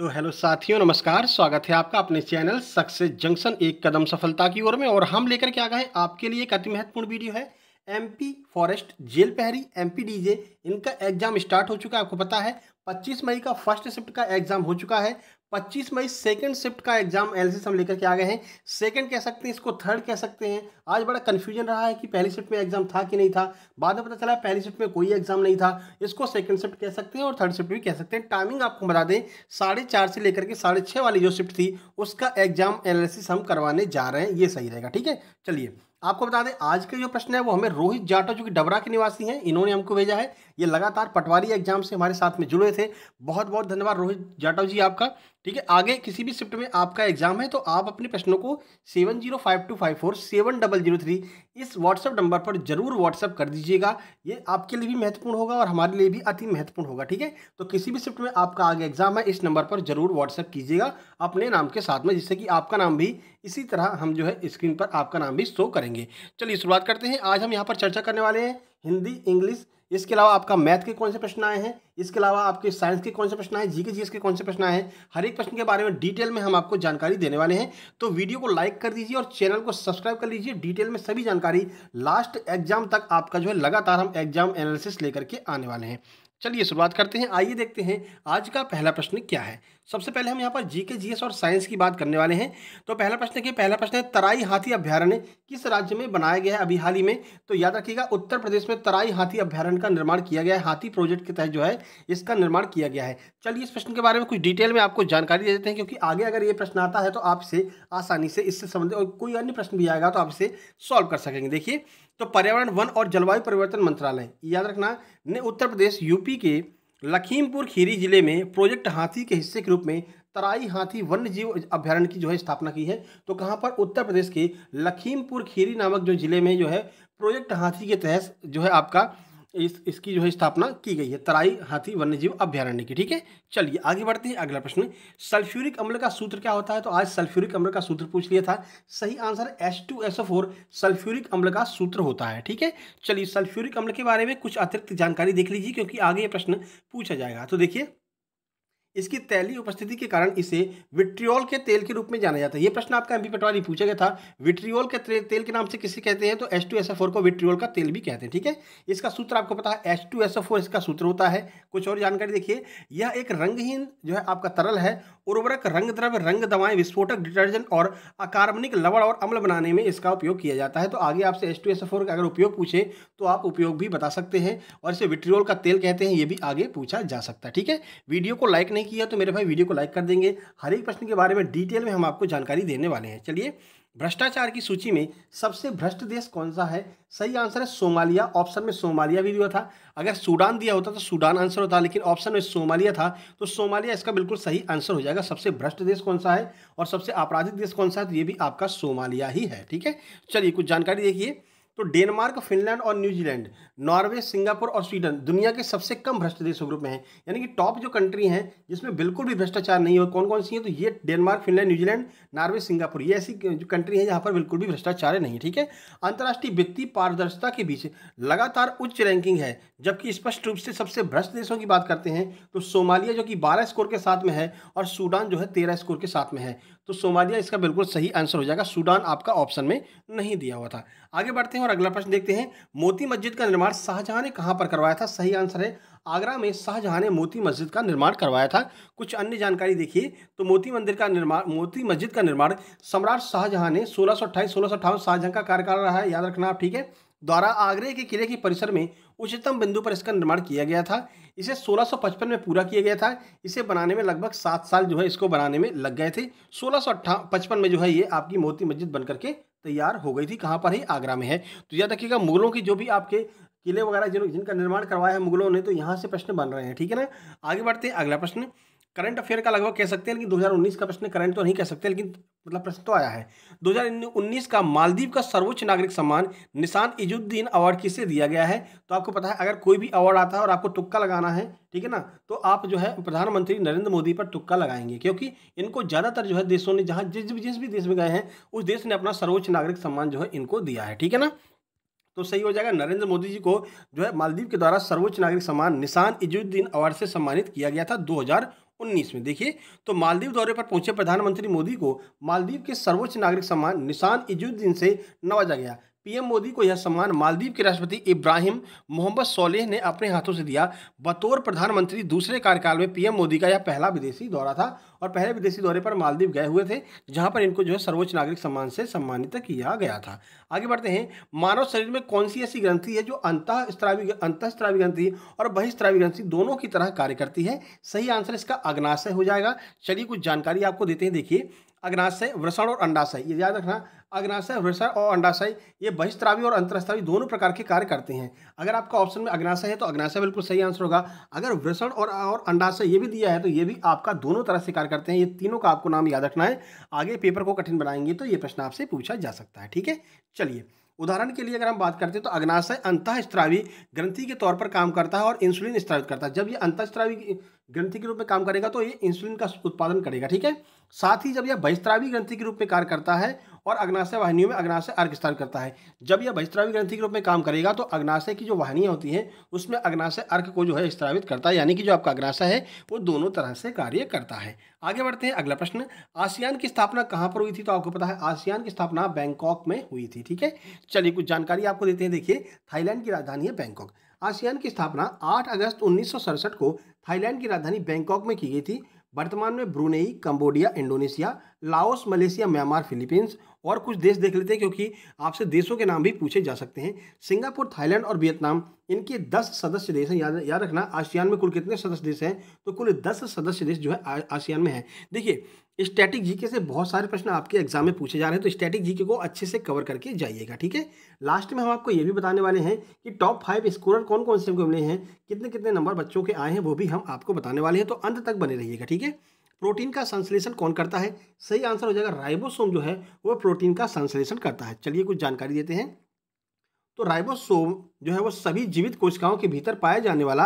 तो हेलो साथियों नमस्कार स्वागत है आपका अपने चैनल सक्सेस जंक्शन एक कदम सफलता की ओर में और हम लेकर के आ गए आपके लिए एक अति महत्वपूर्ण वीडियो है एमपी फॉरेस्ट जेल पहरी एमपी डीजे इनका एग्जाम स्टार्ट हो चुका है आपको पता है 25 मई का फर्स्ट शिफ्ट का एग्जाम हो चुका है 25 मई सेकंड शिफ्ट का एग्जाम एनालिसिस हम लेकर के आ गए हैं सेकंड कह सकते हैं इसको थर्ड कह सकते हैं आज बड़ा कन्फ्यूजन रहा है कि पहली शिफ्ट में एग्जाम था कि नहीं था बाद में पता चला पहली शिफ्ट में कोई एग्जाम नहीं था इसको सेकंड शिफ्ट कह सकते हैं और थर्ड शिफ्ट भी कह सकते हैं टाइमिंग आपको बता दें साढ़े चार से लेकर के साढ़े छः वाली जो शिफ्ट थी उसका एग्जाम एनालिसिस हम करवाने जा रहे हैं ये सही रहेगा ठीक है चलिए आपको बता दें आज का जो प्रश्न है वो हमें रोहित जाटव जो कि डबरा के निवासी हैं इन्होंने हमको भेजा है ये लगातार पटवारी एग्जाम से हमारे साथ में जुड़े थे बहुत बहुत धन्यवाद रोहित जाटव जी आपका ठीक है आगे किसी भी शिफ्ट में आपका एग्जाम है तो आप अपने प्रश्नों को seven zero five two five four seven double zero three इस व्हाट्सअप नंबर पर जरूर व्हाट्सअप कर दीजिएगा ये आपके लिए भी महत्वपूर्ण होगा और हमारे लिए भी अति महत्वपूर्ण होगा ठीक है तो किसी भी शिफ्ट में आपका आगे एग्जाम है इस नंबर पर जरूर व्हाट्सअप कीजिएगा अपने नाम के साथ में जिससे कि आपका नाम भी इसी तरह हम जो है स्क्रीन पर आपका नाम भी शो करेंगे चलिए शुरुआत करते हैं आज हम यहाँ पर चर्चा करने वाले हैं हिंदी इंग्लिश इसके अलावा आपका मैथ के कौन से प्रश्न आए हैं इसके अलावा आपके साइंस के कौन से प्रश्न आए हैं जीके जीएस के कौन से प्रश्न आए हैं हर एक प्रश्न के बारे में डिटेल में हम आपको जानकारी देने वाले हैं तो वीडियो को लाइक कर दीजिए और चैनल को सब्सक्राइब कर लीजिए डिटेल में सभी जानकारी लास्ट एग्जाम तक आपका जो है लगातार हम एग्जाम एनालिसिस लेकर के आने वाले हैं चलिए शुरुआत करते हैं आइए देखते हैं आज का पहला प्रश्न क्या है सबसे पहले हम यहाँ पर जीके जीएस और साइंस की बात करने वाले हैं तो पहला प्रश्न के पहला प्रश्न है तराई हाथी अभ्यारण्य किस राज्य में बनाया गया है अभी हाल ही में तो याद रखिएगा उत्तर प्रदेश में तराई हाथी अभ्यारण्य का निर्माण किया गया है हाथी प्रोजेक्ट के तहत जो है इसका निर्माण किया गया है चलिए इस प्रश्न के बारे में कुछ डिटेल में आपको जानकारी दे देते हैं क्योंकि आगे अगर ये प्रश्न आता है तो आपसे आसानी से इससे संबंधित और कोई अन्य प्रश्न भी आएगा तो आप इसे सॉल्व कर सकेंगे देखिए तो पर्यावरण वन और जलवायु परिवर्तन मंत्रालय याद रखना ने उत्तर प्रदेश यूपी के लखीमपुर खीरी जिले में प्रोजेक्ट हाथी के हिस्से के रूप में तराई हाथी वन्य जीव अभ्यारण्य की जो है स्थापना की है तो कहाँ पर उत्तर प्रदेश के लखीमपुर खीरी नामक जो जिले में जो है प्रोजेक्ट हाथी के तहत जो है आपका इस इसकी जो है स्थापना की गई है तराई हाथी वन्यजीव अभ्यारण्य की ठीक है चलिए आगे बढ़ते हैं अगला प्रश्न सल्फ्यूरिक अम्ल का सूत्र क्या होता है तो आज सल्फ्यूरिक अम्ल का सूत्र पूछ लिया था सही answer S two S four sulphuric अम्ल का सूत्र होता है ठीक है चलिए सल्फ्यूरिक अम्ल के बारे में कुछ अतिरिक्त जानकारी देख लीजिए क्योंकि आगे ये प्रश्न पूछा जाएगा तो देखिए इसकी तैली उपस्थिति के कारण इसे विट्रियोल के तेल के रूप में जाना जाता है ये प्रश्न आपका एमपी पटवारी पूछा गया था विट्रियोल के तेल के नाम से किसे कहते हैं तो S two S F four को विट्रियोल का तेल भी कहते हैं ठीक है इसका सूत्र आपको पता है S two S F four इसका सूत्र होता है कुछ और जानकारी देखिए यह एक रंगहीन जो है आपका तरल है उर्वरक रंग द्रव्य रंग दवाएं विस्फोटक डिटर्जेंट और अकार्बनिक लवड़ और अम्ल बनाने में इसका उपयोग किया जाता है तो आगे आपसे S two S F four का अगर उपयोग पूछे तो आप उपयोग भी बता सकते हैं और इसे विट्रियोल का तेल कहते हैं ये भी आगे पूछा जा सकता है ठीक है वीडियो को लाइक नहीं किया तो मेरे भाई वीडियो को लाइक कर देंगे हर एक प्रश्न के बारे में डिटेल में हम आपको जानकारी देने वाले हैं चलिए भ्रष्टाचार की सूची में सबसे भ्रष्ट देश कौन सा है सही आंसर है सोमालिया ऑप्शन में सोमालिया भी दिया था अगर सूडान दिया होता तो सूडान आंसर होता लेकिन ऑप्शन में सोमालिया था तो सोमालिया इसका बिल्कुल सही आंसर हो जाएगा सबसे भ्रष्ट देश कौन सा है और सबसे आपराधिक देश कौन सा है तो ये भी आपका सोमालिया ही है ठीक है चलिए कुछ जानकारी देखिए तो डेनमार्क फिनलैंड और न्यूजीलैंड नॉर्वे सिंगापुर और स्वीडन दुनिया के सबसे कम भ्रष्ट देशों ग्रुप में हैं यानी कि टॉप जो कंट्री हैं जिसमें बिल्कुल भी भ्रष्टाचार नहीं हो कौन कौन सी हैं तो ये Denmark Finland New Zealand Norway Singapore ये ऐसी जो कंट्री है जहाँ पर बिल्कुल भी भ्रष्टाचार नहीं ठीक है अंतर्राष्ट्रीय वित्तीय पारदर्शिता के बीच लगातार उच्च रैंकिंग है जबकि स्पष्ट रूप से सबसे भ्रष्ट देशों की बात करते हैं तो सोमालिया जो कि बारह स्कोर के साथ में है और सूडान जो है तेरह स्कोर के साथ में है तो सोमालिया इसका बिल्कुल सही आंसर हो जाएगा सूडान आपका ऑप्शन में नहीं दिया हुआ था आगे बढ़ते हैं और अगला प्रश्न देखते हैं मोती मस्जिद का निर्माण शाहजहां ने कहाँ पर करवाया था सही आंसर है आगरा में शाहजहां ने मोती मस्जिद का निर्माण करवाया था कुछ अन्य जानकारी देखिए तो मोती मंदिर का निर्माण मोती मस्जिद का निर्माण सम्राट शाहजहां ने सोलह सौ अट्ठाईस सोलह सौ अट्ठावन शाहजहां का कार्यकाल रहा है याद रखना आप ठीक है द्वारा आगरे के किले के परिसर में उच्चतम बिंदु पर इसका निर्माण किया गया था इसे 1655 में पूरा किया गया था इसे बनाने में लगभग सात साल जो है इसको बनाने में लग गए थे सोलह में जो है ये आपकी मोती मस्जिद बनकर के तैयार हो गई थी कहाँ पर है आगरा में है तो याद रखिएगा मुगलों की जो भी आपके किले वगैरह जिन जिनका निर्माण करवाया है मुगलों ने तो यहाँ से प्रश्न बन रहे हैं ठीक है ना आगे बढ़ते हैं अगला प्रश्न करंट अफेयर का लगभग कह सकते हैं लेकिन 2019 का प्रश्न करंट तो नहीं कह सकते लेकिन मतलब प्रश्न तो आया है 2019 का मालदीव का सर्वोच्च नागरिक सम्मान निशान इजुद्दीन अवार्ड किसे दिया गया है तो आपको पता है अगर कोई भी अवार्ड आता है और आपको तुक्का लगाना है ठीक है ना तो आप जो है प्रधानमंत्री नरेंद्र मोदी पर तुक्का लगाएंगे क्योंकि इनको ज़्यादातर जो है देशों ने जहाँ जिस जिस भी देश में गए हैं उस देश ने अपना सर्वोच्च नागरिक सम्मान जो है इनको दिया है ठीक है ना तो सही हो जाएगा नरेंद्र मोदी जी को जो है मालदीव के द्वारा सर्वोच्च नागरिक सम्मान निशान इजुद्दीन अवार्ड से सम्मानित किया गया था 2000 उन्नीस में देखिए तो मालदीव दौरे पर पहुंचे प्रधानमंत्री मोदी को मालदीव के सर्वोच्च नागरिक सम्मान निशान इजुद्दीन से नवाजा गया पीएम मोदी को यह सम्मान मालदीव के राष्ट्रपति इब्राहिम मोहम्मद सोलेह ने अपने हाथों से दिया बतौर प्रधानमंत्री दूसरे कार्यकाल में पीएम मोदी का यह पहला विदेशी दौरा था और पहले विदेशी दौरे पर मालदीव गए हुए थे जहाँ पर इनको जो है सर्वोच्च नागरिक सम्मान से सम्मानित किया गया था आगे बढ़ते हैं मानव शरीर में कौन सी ऐसी ग्रंथि है जो अंतः स्त्रावी स्त्रावी ग्रंथि और बहिस्त्रावी ग्रंथि दोनों की तरह कार्य करती है सही आंसर इसका अग्नाशय हो जाएगा चलिए कुछ जानकारी आपको देते हैं देखिए अग्नाशय वृषण और अंडाशय ये याद रखना अग्नाशय वृषण और अंडाशय ये बहिस्त्रावी और अंतरस्त्रावी दोनों प्रकार के कार्य करते हैं अगर आपका ऑप्शन में अग्नाशय है तो अग्नाशय बिल्कुल सही आंसर होगा अगर वृषण और और अंडाशय ये भी दिया है तो ये भी आपका दोनों तरह से कार्य करते हैं ये तीनों का आपको नाम याद रखना है आगे पेपर को कठिन बनाएंगे तो ये प्रश्न आपसे पूछा जा सकता है ठीक है चलिए उदाहरण के लिए अगर हम बात करते हैं तो अग्नाशय अंतः स्त्रावी ग्रंथि के तौर पर काम करता है और इंसुलिन स्त्रावित करता है जब ये अंतःस्त्रावी ग्रंथि के रूप में काम करेगा तो ये इंसुलिन का उत्पादन करेगा ठीक है साथ ही जब यह बहिस्त्रावी ग्रंथि के रूप में कार्य करता है और अग्नाशय वाहिनियों में अग्नाशय अर्घ स्थान करता है जब यह बहिस्त्रावी ग्रंथि के रूप में काम करेगा तो अग्नाशय की जो वाहिनियाँ होती हैं उसमें अग्नाशय अर्घ को जो है स्त्रावित करता है यानी कि जो आपका अग्नाशय है वो दोनों तरह से कार्य करता है आगे बढ़ते हैं अगला प्रश्न आसियान की स्थापना कहाँ पर हुई थी तो आपको पता है आसियान की स्थापना बैंकॉक में हुई थी ठीक है चलिए कुछ जानकारी आपको देते हैं देखिए थाईलैंड की राजधानी है बैंकॉक आसियान की स्थापना 8 अगस्त उन्नीस को थाईलैंड की राजधानी बैंकॉक में की गई थी वर्तमान में Brunei Cambodia Indonesia Laos Malaysia Myanmar Philippines और कुछ देश देख लेते हैं क्योंकि आपसे देशों के नाम भी पूछे जा सकते हैं सिंगापुर थाईलैंड और वियतनाम इनके दस सदस्य देश हैं याद याद रखना आसियान में कुल कितने सदस्य देश हैं तो कुल दस सदस्य देश जो है आसियान में है देखिए स्टैटिक जीके से बहुत सारे प्रश्न आपके एग्जाम में पूछे जा रहे हैं तो स्टैटिक जीके को अच्छे से कवर करके जाइएगा ठीक है लास्ट में हम आपको ये भी बताने वाले हैं कि टॉप फाइव स्कोरर कौन कौन से मिले हैं कितने कितने नंबर बच्चों के आए हैं वो भी हम आपको बताने वाले हैं तो अंत तक बने रहिएगा ठीक है प्रोटीन का संश्लेषण कौन करता है सही आंसर हो जाएगा राइबोसोम जो है वह प्रोटीन का संश्लेषण करता है चलिए कुछ जानकारी देते हैं तो राइबोसोम जो है वो सभी जीवित कोशिकाओं के भीतर पाया जाने वाला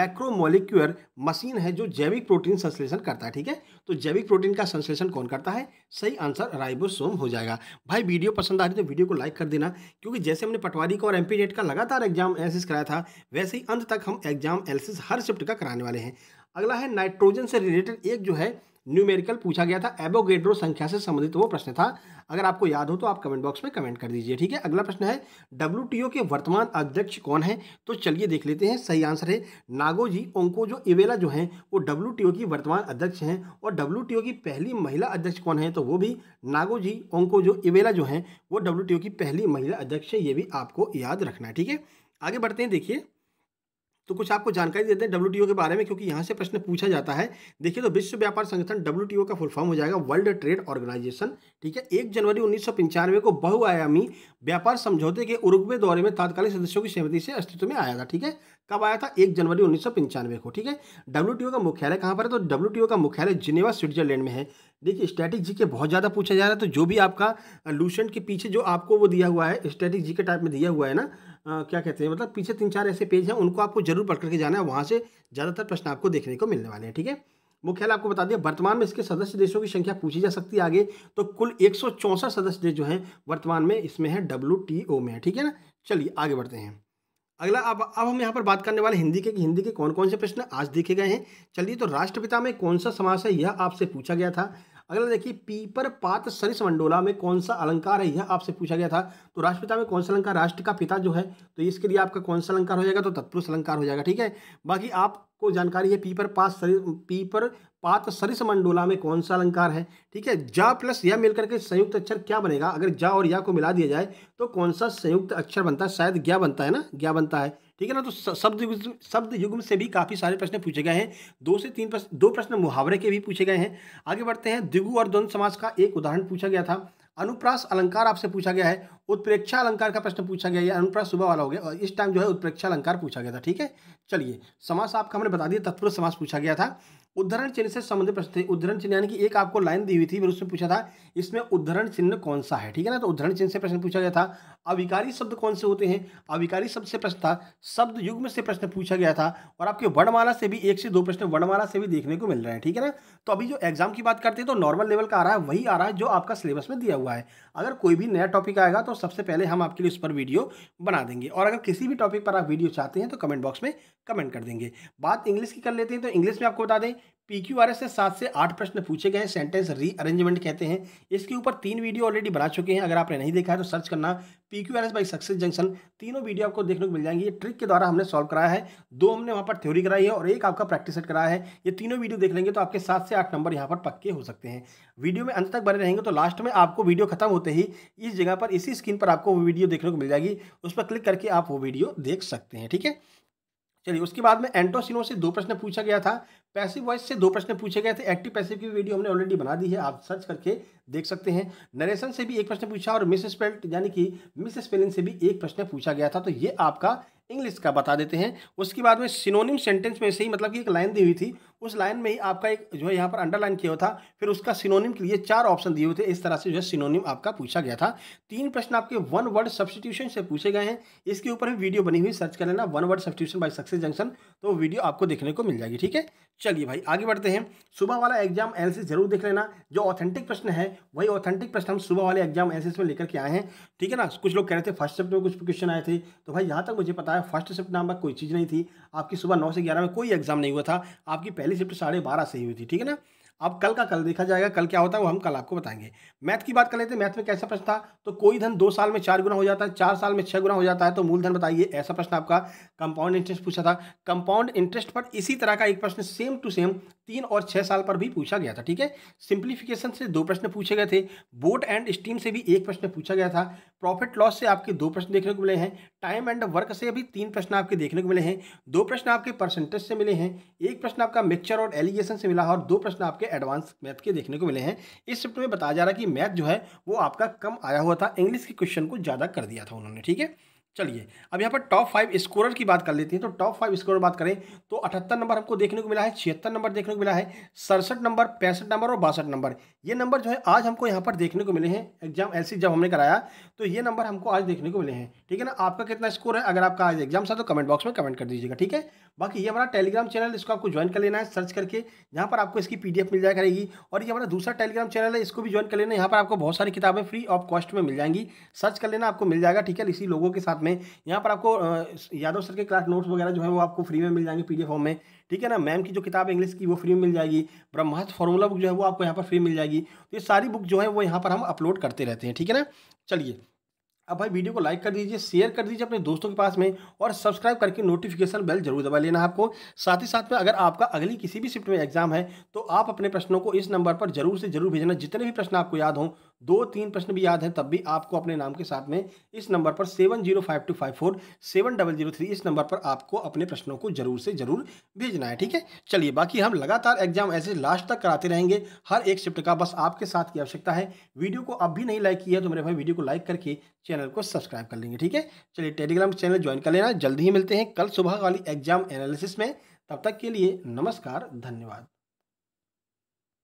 मैक्रोमोलिक्यूलर मशीन है जो जैविक प्रोटीन संश्लेषण करता है ठीक है तो जैविक प्रोटीन का संश्लेषण कौन करता है सही आंसर राइबोसोम हो जाएगा भाई वीडियो पसंद आ रही तो वीडियो को लाइक कर देना क्योंकि जैसे हमने पटवारी का और एम का लगातार एग्जाम एनालिसिस कराया था वैसे ही अंत तक हम एग्जाम एनालिसिस हर शिफ्ट का कराने वाले हैं अगला है नाइट्रोजन से रिलेटेड एक जो है न्यूमेरिकल पूछा गया था एबोगेड्रो संख्या से संबंधित वो प्रश्न था अगर आपको याद हो तो आप कमेंट बॉक्स में कमेंट कर दीजिए ठीक है अगला प्रश्न है डब्ल्यू के वर्तमान अध्यक्ष कौन है तो चलिए देख लेते हैं सही आंसर है नागोजी ओंको जो इवेला जो हैं वो डब्ल्यू की वर्तमान अध्यक्ष हैं और डब्ल्यू की पहली महिला अध्यक्ष कौन है तो वो भी नागोजी ओंको जो इवेला जो हैं वो डब्ल्यू की पहली महिला अध्यक्ष है ये भी आपको याद रखना है ठीक है आगे बढ़ते हैं देखिए तो कुछ आपको जानकारी देते हैं डब्ल्यू के बारे में क्योंकि यहाँ से प्रश्न पूछा जाता है देखिए तो विश्व व्यापार संगठन डब्ल्यू का फुल फॉर्म हो जाएगा वर्ल्ड ट्रेड ऑर्गेनाइजेशन ठीक है एक जनवरी उन्नीस को बहुआयामी व्यापार समझौते के उरुग्वे दौरे में तात्कालिक सदस्यों की सहमति से अस्तित्व में आया था ठीक है कब आया था एक जनवरी उन्नीस को ठीक है डब्ल्यू का मुख्यालय कहाँ पर है तो डब्ल्यू का मुख्यालय जिनेवा स्विट्जरलैंड में है देखिए स्टैटिक जी के बहुत ज़्यादा पूछा जा रहा है तो जो भी आपका लूशन के पीछे जो आपको वो दिया हुआ है स्टैटिक जी के टाइप में दिया हुआ है ना आ, क्या कहते हैं मतलब पीछे तीन चार ऐसे पेज हैं उनको आपको जरूर पढ़ करके जाना है वहाँ से ज़्यादातर प्रश्न आपको देखने को मिलने वाले हैं ठीक है मुख्यालय आपको बता दिया वर्तमान में इसके सदस्य देशों की संख्या पूछी जा सकती है आगे तो कुल एक सदस्य देश जो हैं वर्तमान में इसमें है डब्ल्यू में है ठीक है ना चलिए आगे बढ़ते हैं अगला अब अब हम यहाँ पर बात करने वाले हिंदी के कि हिंदी के कौन कौन से प्रश्न आज देखे गए हैं चलिए तो राष्ट्रपिता में कौन सा समास है यह आपसे पूछा गया था अगला देखिए पीपर पात सरिस मंडोला में कौन सा अलंकार है यह आपसे पूछा गया था तो राष्ट्रपिता में कौन सा अलंकार राष्ट्र का पिता जो है तो इसके लिए आपका कौन सा अलंकार हो जाएगा तो तत्पुरुष अलंकार हो जाएगा ठीक है बाकी आपको जानकारी है पीपर पात सरिस पीपर पात सरिस मंडोला में कौन सा अलंकार है ठीक है जा प्लस या मिलकर के संयुक्त अक्षर क्या बनेगा अगर जा और या को मिला दिया जाए तो कौन सा संयुक्त अक्षर बनता है शायद ज्ञा बनता है ना ज्ञा बनता है ठीक है ना तो शब्द शब्द युग्म से भी काफ़ी सारे प्रश्न पूछे गए हैं दो से तीन प्रश्न दो प्रश्न मुहावरे के भी पूछे गए हैं आगे बढ़ते हैं द्विगु और द्वंद समास का एक उदाहरण पूछा गया था अनुप्रास अलंकार आपसे पूछा गया है उत्प्रेक्षा अलंकार का प्रश्न पूछा गया है अनुप्रास सुबह वाला हो गया और इस टाइम जो है उत्प्रेक्षा अलंकार पूछा गया था ठीक है चलिए समास आपका हमने बता दिया तत्पुरुष समास पूछा गया था उद्धरण चिन्ह से संबंधित प्रश्न थे उद्धरण चिन्ह यानी कि एक आपको लाइन दी हुई थी फिर उसमें पूछा था इसमें उद्धरण चिन्ह कौन सा है ठीक है ना तो उद्धरण चिन्ह से प्रश्न पूछा गया था अविकारी शब्द कौन से होते हैं अविकारी शब्द से प्रश्न था शब्द युग में से प्रश्न पूछा गया था और आपके वर्णमाला से भी एक से दो प्रश्न वर्णमाला से भी देखने को मिल रहे हैं ठीक है ना तो अभी जो एग्जाम की बात करते हैं तो नॉर्मल लेवल का आ रहा है वही आ रहा है जो आपका सिलेबस में दिया हुआ है अगर कोई भी नया टॉपिक आएगा तो सबसे पहले हम आपके लिए उस पर वीडियो बना देंगे और अगर किसी भी टॉपिक पर आप वीडियो चाहते हैं तो कमेंट बॉक्स में कमेंट कर देंगे बात इंग्लिश की कर लेते हैं तो इंग्लिश में आपको बता दें पी क्यू आर एस से सात से आठ प्रश्न पूछे गए हैं सेंटेंस रीअरेंजमेंट कहते हैं इसके ऊपर तीन वीडियो ऑलरेडी बना चुके हैं अगर आपने नहीं देखा है तो सर्च करना P Q R S by success junction तीनों वीडियो आपको देखने को मिल जाएंगी ये ट्रिक के द्वारा हमने सॉल्व कराया है दो हमने वहाँ पर थ्योरी कराई है और एक आपका प्रैक्टिस सेट कराया है ये तीनों वीडियो देख लेंगे तो आपके सात से आठ नंबर यहाँ पर पक्के हो सकते हैं वीडियो में अंत तक बने रहेंगे तो लास्ट में आपको वीडियो खत्म होते ही इस जगह पर इसी स्क्रीन पर आपको वो वीडियो देखने को मिल जाएगी उस पर क्लिक करके आप वो वीडियो देख सकते हैं ठीक है चलिए उसके बाद में एंटोसिनो से दो प्रश्न पूछा गया था पैसिव वॉइस से दो प्रश्न पूछे गए थे एक्टिव पैसिव की वीडियो हमने ऑलरेडी बना दी है आप सर्च करके देख सकते हैं नरेशन से भी एक प्रश्न पूछा और मिस स्पेल्ट यानी कि मिस स्पेलिंग से भी एक प्रश्न पूछा गया था तो ये आपका इंग्लिश का बता देते हैं उसके बाद में सिनोनिम सेंटेंस में से ही मतलब कि एक लाइन दी हुई थी उस लाइन में ही आपका एक जो है यहाँ पर अंडरलाइन किया हुआ था फिर उसका सिनोनिम के लिए चार ऑप्शन दिए हुए थे इस तरह से जो है सिनोनिम आपका पूछा गया था तीन प्रश्न आपके वन वर्ड सब्सटीट्यूशन से पूछे गए हैं इसके ऊपर भी वीडियो बनी हुई सर्च कर लेना one word substitution by success junction तो वीडियो आपको देखने को मिल जाएगी ठीक है चलिए भाई आगे बढ़ते हैं सुबह वाला एग्जाम एल जरूर देख लेना जो ऑथेंटिक प्रश्न है वही ऑथेंटिक प्रश्न हम सुबह वाले एग्जाम एल में लेकर के आए हैं ठीक है ना कुछ लोग कह रहे थे फर्स्ट शिफ्ट में कुछ क्वेश्चन आए थे तो भाई यहाँ तक मुझे पता है फर्स्ट शिफ्ट नाम का कोई चीज़ नहीं थी आपकी सुबह नौ से ग्यारह में कोई एग्जाम नहीं हुआ था आपकी पहले पहली शिफ्ट साढ़े बारह से ही हुई थी ठीक है ना अब कल का कल देखा जाएगा कल क्या होता है वो हम कल आपको बताएंगे मैथ की बात कर लेते हैं मैथ में कैसा प्रश्न था तो कोई धन दो साल में चार गुना हो जाता है चार साल में छह गुना हो जाता है तो मूलधन बताइए ऐसा प्रश्न आपका कंपाउंड इंटरेस्ट पूछा था कंपाउंड इंटरेस्ट पर इसी तरह का एक प्रश्न सेम टू सेम तीन और छः साल पर भी पूछा गया था ठीक है सिंप्लीफिकेशन से दो प्रश्न पूछे गए थे बोट एंड स्टीम से भी एक प्रश्न पूछा गया था प्रॉफिट लॉस से आपके दो प्रश्न देखने को मिले हैं टाइम एंड वर्क से भी तीन प्रश्न आपके देखने को मिले हैं दो प्रश्न आपके परसेंटेज से मिले हैं एक प्रश्न आपका मिक्सचर और एलिगेशन से मिला और दो प्रश्न आपके एडवांस मैथ के देखने को मिले हैं इस शिफ्ट में बताया जा रहा है कि मैथ जो है वो आपका कम आया हुआ था इंग्लिश के क्वेश्चन को ज़्यादा कर दिया था उन्होंने ठीक है चलिए अब यहाँ पर टॉप फाइव स्कोरर की बात कर लेते हैं तो टॉप फाइव स्कोरर बात करें तो अठहत्तर नंबर हमको देखने को मिला है छिहत्तर नंबर देखने को मिला है सड़सठ नंबर पैंसठ नंबर और बासठ नंबर ये नंबर जो है आज हमको यहाँ पर देखने को मिले हैं एग्जाम ऐसी जब हमने कराया तो ये नंबर हमको आज देखने को मिले हैं ठीक है ना आपका कितना स्कोर है अगर आपका आज एग्जाम था तो कमेंट बॉक्स में कमेंट कर दीजिएगा ठीक है बाकी ये हमारा टेलीग्राम चैनल इसको आपको ज्वाइन कर लेना है सर्च करके यहाँ पर आपको इसकी पी मिल जाया करेगी और ये हमारा दूसरा टेलीग्राम चैनल है इसको भी ज्वाइन कर लेना यहाँ पर आपको बहुत सारी किताबें फ्री ऑफ कॉस्ट में मिल जाएंगी सर्च कर लेना आपको मिल जाएगा ठीक है इसी लोगों के साथ में यहाँ पर आपको यादव सर के क्लास नोट्स वगैरह जो है वो आपको फ्री में मिल जाएंगे पीडीएफ फॉर्म में ठीक है ना मैम की जो किताब इंग्लिश की वो फ्री में मिल जाएगी ब्रह्मास्त्र फॉर्मूला बुक जो है वो आपको यहाँ पर फ्री मिल जाएगी तो ये सारी बुक जो है वो यहाँ पर हम अपलोड करते रहते हैं ठीक है ना चलिए अब भाई वीडियो को लाइक कर दीजिए शेयर कर दीजिए अपने दोस्तों के पास में और सब्सक्राइब करके नोटिफिकेशन बेल जरूर दबा लेना आपको साथ ही साथ में अगर आपका अगली किसी भी शिफ्ट में एग्जाम है तो आप अपने प्रश्नों को इस नंबर पर जरूर से जरूर भेजना जितने भी प्रश्न आपको याद हों दो तीन प्रश्न भी याद है तब भी आपको अपने नाम के साथ में इस नंबर पर seven zero five two five four seven double zero three इस नंबर पर आपको अपने प्रश्नों को जरूर से जरूर भेजना है ठीक है चलिए बाकी हम लगातार एग्जाम ऐसे लास्ट तक कराते रहेंगे हर एक शिफ्ट का बस आपके साथ की आवश्यकता है वीडियो को अब भी नहीं लाइक किया तो मेरे भाई वीडियो को लाइक करके चैनल को सब्सक्राइब कर लेंगे ठीक है चलिए टेलीग्राम चैनल ज्वाइन कर लेना जल्दी ही मिलते हैं कल सुबह वाली एग्जाम एनालिसिस में तब तक के लिए नमस्कार धन्यवाद